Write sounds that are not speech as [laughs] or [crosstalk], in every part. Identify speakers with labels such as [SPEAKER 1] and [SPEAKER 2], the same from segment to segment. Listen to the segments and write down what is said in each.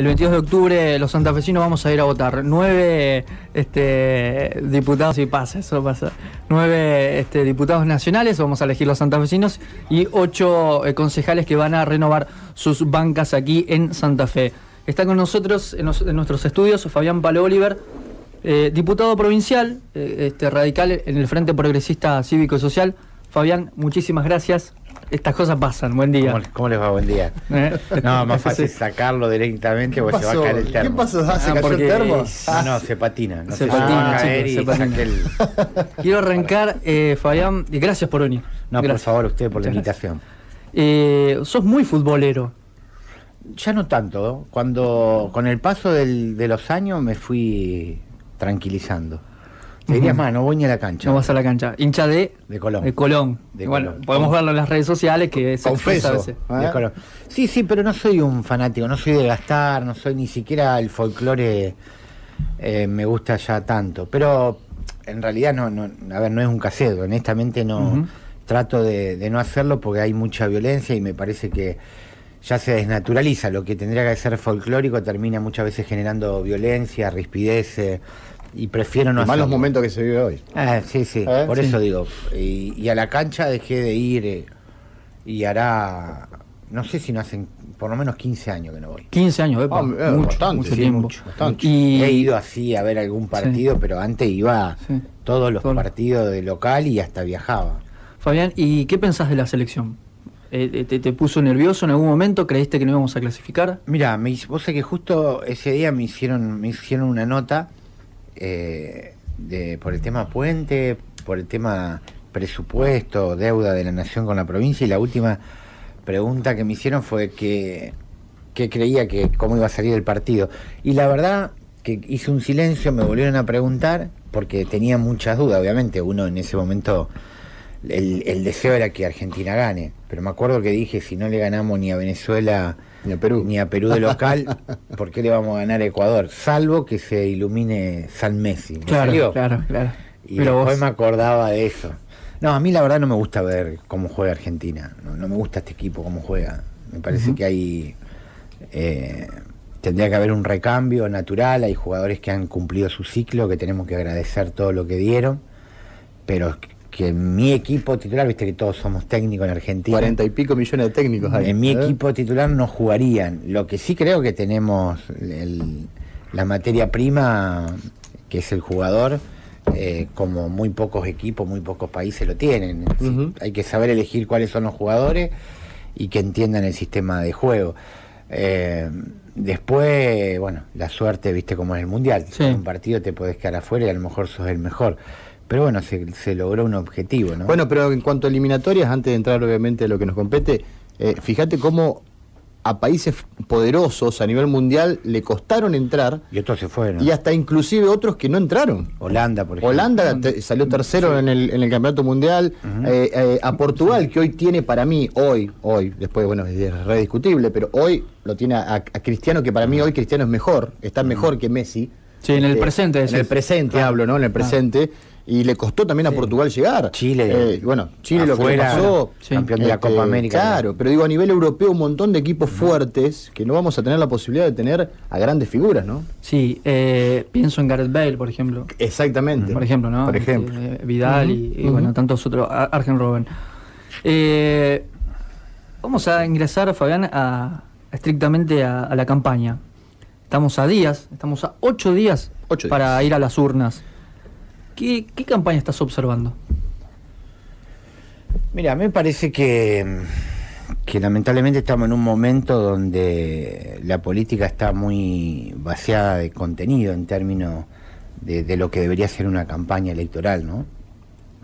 [SPEAKER 1] el 22 de octubre los santafesinos vamos a ir a votar. Nueve este, diputados, y pasa. Nueve este, diputados nacionales, vamos a elegir los santafesinos, y ocho eh, concejales que van a renovar sus bancas aquí en Santa Fe. Está con nosotros en, nuestros estudios Fabián Palo Oliver, eh, diputado provincial, eh, este, radical en el Frente Progresista Cívico y Social. Fabián, muchísimas gracias estas cosas pasan. Buen día. ¿Cómo, les va? Buen día. [laughs] ¿Eh? No, más fácil sacarlo directamente porque se va a caer el termo. ¿Qué pasó? ¿Se ah, el termo? no, se patina. No se, patina, ah, Quiero arrancar, eh, Fabián. Gracias por venir. No, por favor, usted por la invitación. Eh, sos muy futbolero. Ya no tanto. Cuando con el paso de los años me fui tranquilizando. Serías más, no voy ni a la cancha. No vas a la cancha. Hincha de... De Colón. De Colón. bueno, podemos verlo en las redes sociales que es Confeso. A veces. ¿Eh? Sí, sí, pero no soy un fanático, no soy de gastar, no soy ni siquiera el folclore eh, me gusta ya tanto. Pero en realidad no, no, a ver, no es un casedo, honestamente no... Trato de, de no hacerlo porque hay mucha violencia y me parece que ya se desnaturaliza. Lo que tendría que ser folclórico termina muchas veces generando violencia, rispidez, y prefiero no hacerlo. Malos momentos que se vive hoy. Ah, sí, sí, ¿Eh? por eso digo. Y, a la cancha dejé de ir eh, y hará, no sé si no hacen por lo menos 15 años que no voy. 15 años, ah, eh mucho, Y... He ido así a ver algún partido, pero antes iba todos los partidos de local y hasta viajaba. Fabián, ¿y qué pensás de la selección? Eh, te, puso nervioso en algún momento? ¿Creíste que no íbamos a clasificar? Mira, me, vos sé que justo ese día me hicieron, me hicieron una nota eh, por el tema puente, por el tema presupuesto, deuda de la nación con la provincia y la última pregunta que me hicieron fue que, que creía que cómo iba a salir el partido. Y la verdad que hice un silencio, me volvieron a preguntar porque tenía muchas dudas, obviamente uno en ese momento el, deseo era que Argentina gane, pero me acuerdo que dije, si no le ganamos ni a Venezuela ni a Perú, ni a Perú de local, [laughs] ¿por qué le vamos a ganar a Ecuador? Salvo que se ilumine San Messi. claro, claro, claro. Y pero después me acordaba de eso. No, a mí la verdad no me gusta ver cómo juega Argentina, no, me gusta este equipo, cómo juega. Me parece que hay... Eh, tendría que haber un recambio natural, hay jugadores que han cumplido su ciclo, que tenemos que agradecer todo lo que dieron, pero que mi equipo titular, viste que todos somos técnicos en Argentina. Cuarenta y pico millones de técnicos En mi ¿eh? equipo titular no jugarían. Lo que sí creo que tenemos el, la materia prima, que es el jugador, eh, como muy pocos equipos, muy pocos países lo tienen. Hay que saber elegir cuáles son los jugadores y que entiendan el sistema de juego. Eh, después, bueno, la suerte, viste cómo es el mundial. un partido te podés quedar afuera y a lo mejor sos el mejor. Pero bueno, se, logró un objetivo, ¿no? Bueno, pero en cuanto a eliminatorias, antes de entrar obviamente a lo que nos compete, eh, fíjate cómo a países poderosos a nivel mundial le costaron entrar. Y otros se fueron. Y hasta inclusive otros que no entraron. Holanda, por ejemplo. Holanda salió tercero en, el, en, el, campeonato mundial. Eh, eh, a Portugal, que hoy tiene para mí, hoy, hoy, después, bueno, es rediscutible, pero hoy lo tiene a, Cristiano, que para mí hoy Cristiano es mejor, está mejor que Messi. Sí, en el este, presente. en el presente ah. hablo, ¿no? En el ah. presente y le costó también a Portugal llegar. Chile. Eh, bueno, Chile lo que pasó. Campeón de la Copa América. Este, claro, pero digo, a nivel europeo, un montón de equipos fuertes que no vamos a tener la posibilidad de tener a grandes figuras, ¿no? Sí, eh, pienso en Gareth Bale, por ejemplo. Exactamente. Por ejemplo, ¿no? Por este, ejemplo. Vidal y, bueno, tantos otros. Argen Robben. Eh, vamos a ingresar, Fabián, a, estrictamente a, la campaña. Estamos a días, estamos a ocho ocho días. para ir a las urnas. ¿Qué, campaña estás observando? Mira, me parece que, lamentablemente estamos en un momento donde la política está muy vaciada de contenido en términos de, lo que debería ser una campaña electoral, ¿no?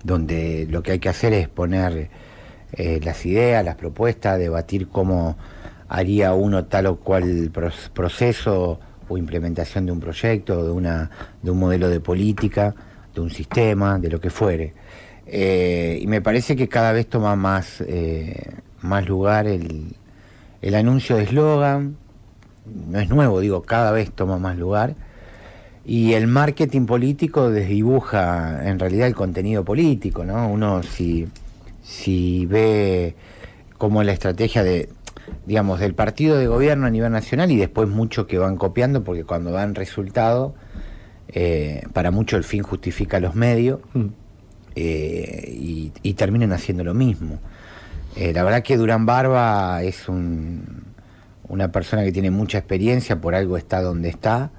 [SPEAKER 1] Donde lo que hay que hacer es poner eh, las ideas, las propuestas, debatir cómo haría uno tal o cual proceso o implementación de un proyecto, de, una, de un modelo de política de un sistema, de lo que fuere. Eh, y me parece que cada vez toma más, eh, más lugar el, el anuncio de eslogan, no es nuevo, digo, cada vez toma más lugar. Y el marketing político desdibuja en realidad el contenido político, ¿no? Uno si, si ve como la estrategia de, digamos, del partido de gobierno a nivel nacional y después mucho que van copiando, porque cuando dan resultado eh, para mucho el fin justifica los medios mm. eh, y, terminan haciendo lo mismo. Eh, la verdad que Durán Barba es un, una persona que tiene mucha experiencia, por algo está donde está,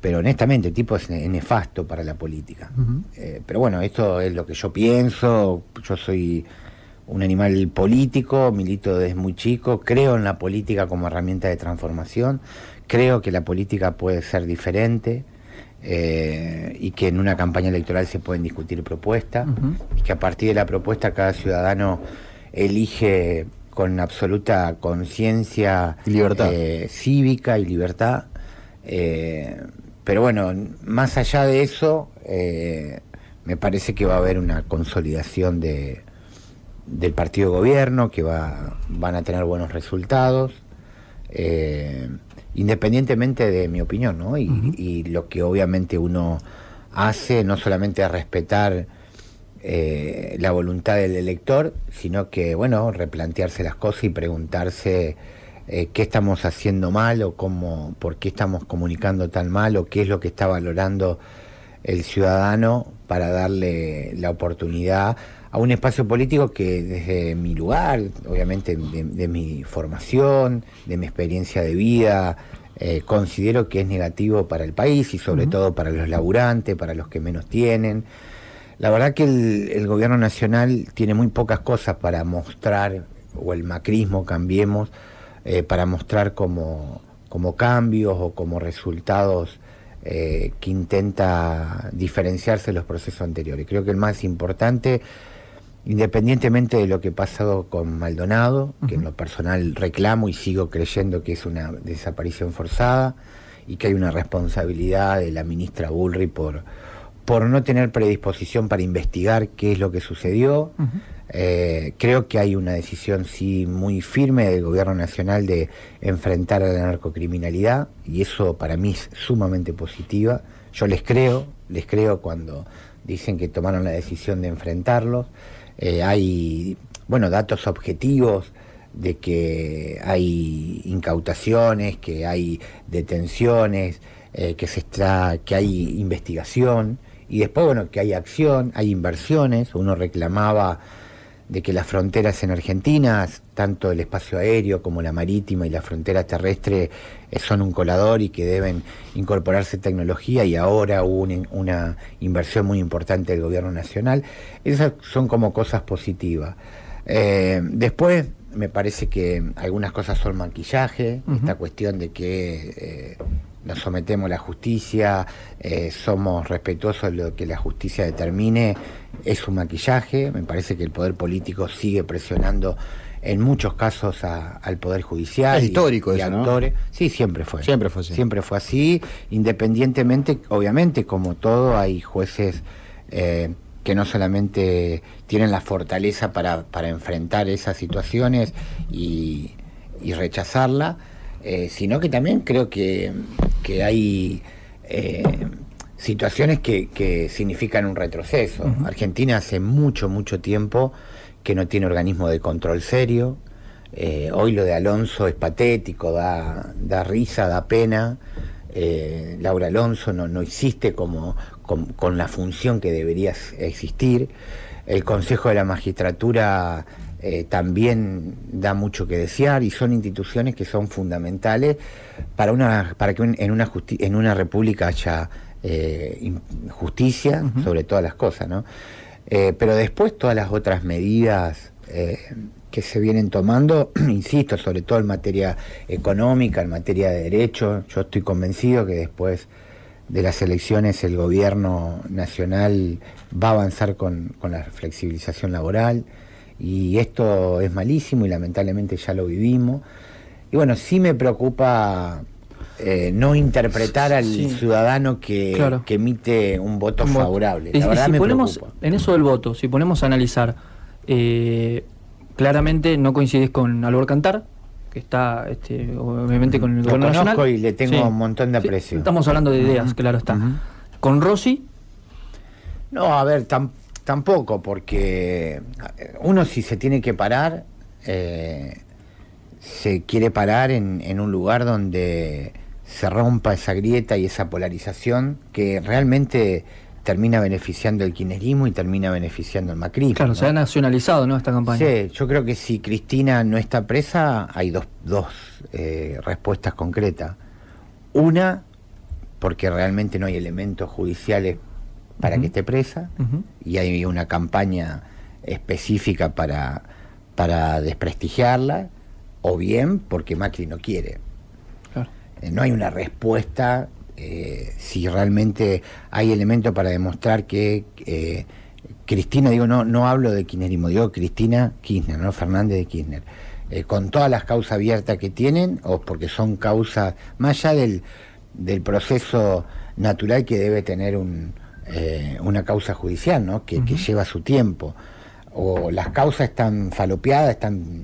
[SPEAKER 1] pero honestamente el tipo es nefasto para la política. pero bueno, esto es lo que yo pienso, yo soy un animal político, milito desde muy chico, creo en la política como herramienta de transformación, creo que la política puede ser diferente. Eh, y que en una campaña electoral se pueden discutir propuestas y que a partir de la propuesta cada ciudadano elige con absoluta conciencia eh, cívica y libertad. Eh, pero bueno, más allá de eso, me parece que va a haber una consolidación de, del partido de gobierno, que va, van a tener buenos resultados independientemente de mi opinión, ¿no? Y, lo que obviamente uno hace, no solamente es respetar eh, la voluntad del elector, sino que, bueno, replantearse las cosas y preguntarse eh, qué estamos haciendo mal o cómo, por qué estamos comunicando tan mal o qué es lo que está valorando el ciudadano para darle la oportunidad a un espacio político que desde mi lugar, obviamente de, mi formación, de mi experiencia de vida, eh, considero que es negativo para el país y sobre todo para los laburantes, para los que menos tienen. La verdad que el, gobierno nacional tiene muy pocas cosas para mostrar, o el macrismo, cambiemos, eh, para mostrar como, como cambios o como resultados eh, que intenta diferenciarse de los procesos anteriores. Creo que el más importante, independientemente de lo que pasado con Maldonado, que en lo personal reclamo y sigo creyendo que es una desaparición forzada y que hay una responsabilidad de la ministra Bullrich por, por no tener predisposición para investigar qué es lo que sucedió. Eh, creo que hay una decisión sí muy firme del gobierno nacional de enfrentar a la narcocriminalidad y eso para mí es sumamente positiva. Yo les creo, les creo cuando dicen que tomaron la decisión de enfrentarlos. Eh, hay, bueno, datos objetivos de que hay incautaciones, que hay detenciones, eh, que se está, que hay investigación y después bueno que hay acción, hay inversiones. Uno reclamaba de que las fronteras en Argentina, tanto el espacio aéreo como la marítima y la frontera terrestre, eh, son un colador y que deben incorporarse tecnología y ahora una inversión muy importante del gobierno nacional. Esas son como cosas positivas. Eh, después me parece que algunas cosas son maquillaje, esta cuestión de que eh, nos sometemos a la justicia, eh, somos respetuosos de lo que la justicia determine, es un maquillaje, me parece que el poder político sigue presionando en muchos casos al poder judicial. Es histórico y, eso, actores. Sí, siempre fue. Siempre fue así. Siempre fue así, independientemente, obviamente, como todo, hay jueces... Eh, que no solamente tienen la fortaleza para, enfrentar esas situaciones y, y rechazarla, eh, sino que también creo que, hay eh, situaciones que, significan un retroceso. Argentina hace mucho, mucho tiempo que no tiene organismo de control serio. Eh, hoy lo de Alonso es patético, da, risa, da pena. Laura Alonso no, existe como, con la función que debería existir. El Consejo de la Magistratura eh, también da mucho que desear y son instituciones que son fundamentales para una para que en una república haya eh, justicia sobre todas las cosas no eh, pero después todas las otras medidas que se vienen tomando [clears throat] insisto sobre todo en materia económica en materia de derecho yo estoy convencido que después de las elecciones el gobierno nacional va a avanzar con, con la flexibilización laboral, y esto es malísimo y lamentablemente ya lo vivimos. Y bueno, sí me preocupa eh, no interpretar al ciudadano que, emite un voto favorable. si ponemos, En eso del voto, si ponemos a analizar, eh, claramente no coincides con Albor Cantar, que está este, obviamente con el Lo conozco y le tengo un montón de aprecio. estamos hablando de ideas, claro está. Con Rossi. No, a ver, tampoco Tampoco, porque eh, uno si se tiene que parar, eh, se quiere parar en, un lugar donde se rompa esa grieta y esa polarización que realmente termina beneficiando el kirchnerismo y termina beneficiando el macrismo. Claro, se ha nacionalizado ¿no? esta campaña. Sí, yo creo que si Cristina no está presa, hay dos, eh, respuestas concretas. Una, porque realmente no hay elementos judiciales para que esté presa y hay una campaña específica para, para desprestigiarla o bien porque Macri no quiere. Eh, no hay una respuesta eh, si realmente hay elementos para demostrar que eh, Cristina, digo, no, no hablo de kirchnerismo, digo Cristina Kirchner, no Fernández de Kirchner. con todas las causas abiertas que tienen, o porque son causas, más allá del proceso natural que debe tener un, eh, una causa judicial, ¿no? Que, lleva su tiempo. O las causas están falopeadas,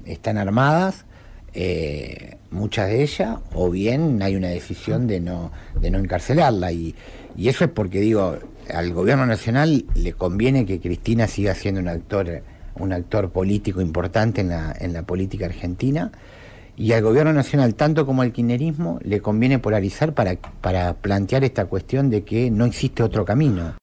[SPEAKER 1] están, armadas, eh, muchas de ellas, o bien hay una decisión de no, de no encarcelarla. Y, eso es porque, digo, al gobierno nacional le conviene que Cristina siga siendo un actor, un actor político importante en la política argentina y al gobierno nacional, tanto como al kirchnerismo, le conviene polarizar para, para plantear esta cuestión de que no existe otro camino.